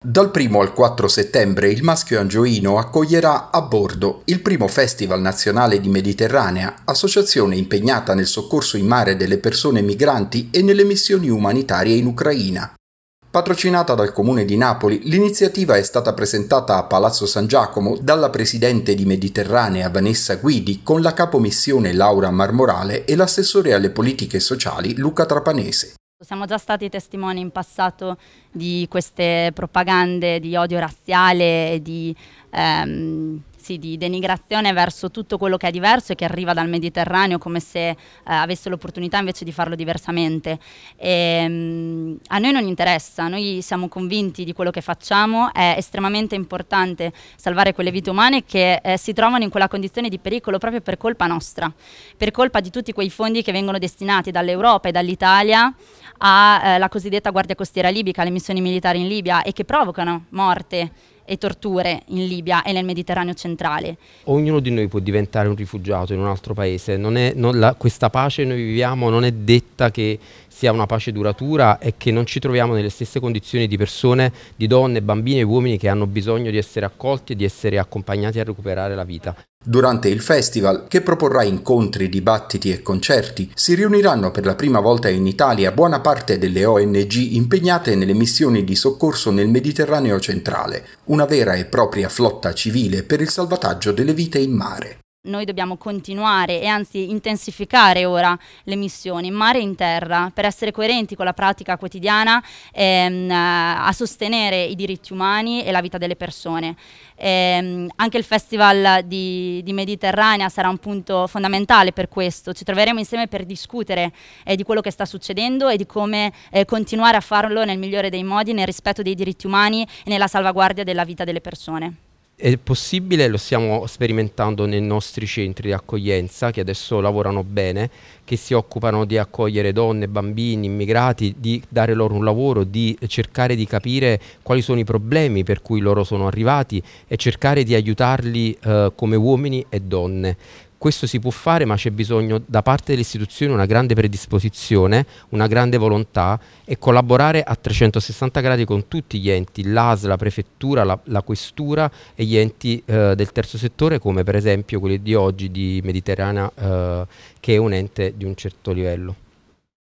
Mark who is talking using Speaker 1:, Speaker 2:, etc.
Speaker 1: Dal 1 al 4 settembre il Maschio Angioino accoglierà a bordo il primo Festival Nazionale di Mediterranea, associazione impegnata nel soccorso in mare delle persone migranti e nelle missioni umanitarie in Ucraina. Patrocinata dal Comune di Napoli, l'iniziativa è stata presentata a Palazzo San Giacomo dalla presidente di Mediterranea Vanessa Guidi con la capomissione Laura Marmorale e l'assessore alle politiche sociali Luca Trapanese.
Speaker 2: Siamo già stati testimoni in passato di queste propagande di odio razziale e di ehm, sì, di denigrazione verso tutto quello che è diverso e che arriva dal Mediterraneo come se eh, avesse l'opportunità invece di farlo diversamente. E, ehm, mh, a noi non interessa, noi siamo convinti di quello che facciamo, è estremamente importante salvare quelle vite umane che eh, si trovano in quella condizione di pericolo proprio per colpa nostra, per colpa di tutti quei fondi che vengono destinati dall'Europa e dall'Italia alla eh, cosiddetta Guardia Costiera Libica, alle missioni militari in Libia e che provocano morte e torture in Libia e nel Mediterraneo centrale.
Speaker 3: Ognuno di noi può diventare un rifugiato in un altro paese, non è, non la, questa pace che noi viviamo non è detta che sia una pace duratura e che non ci troviamo nelle stesse condizioni di persone, di donne, bambini e uomini che hanno bisogno di essere accolti e di essere accompagnati a recuperare
Speaker 1: la vita. Durante il festival, che proporrà incontri, dibattiti e concerti, si riuniranno per la prima volta in Italia buona parte delle ONG impegnate nelle missioni di soccorso nel Mediterraneo centrale, una vera e propria flotta civile per il salvataggio delle vite in mare
Speaker 2: noi dobbiamo continuare e anzi intensificare ora le missioni in mare e in terra per essere coerenti con la pratica quotidiana ehm, a sostenere i diritti umani e la vita delle persone. Ehm, anche il festival di, di, Mediterranea sarà un punto fondamentale per questo, ci troveremo insieme per discutere eh, di quello che sta succedendo e di come eh, continuare a farlo nel migliore dei modi nel rispetto dei diritti umani e nella salvaguardia della vita delle persone.
Speaker 3: È possibile, lo stiamo sperimentando nei nostri centri di accoglienza che adesso lavorano bene, che si occupano di accogliere donne, bambini, immigrati, di dare loro un lavoro, di cercare di capire quali sono i problemi per cui loro sono arrivati e cercare di aiutarli eh, come uomini e donne questo si può fare ma c'è bisogno da parte delle istituzioni una grande predisposizione, una grande volontà e collaborare a 360 gradi con tutti gli enti, l'AS, la prefettura, la, la, questura e gli enti eh, del terzo settore come per esempio quelli di oggi di Mediterranea eh, che è un ente di un certo livello.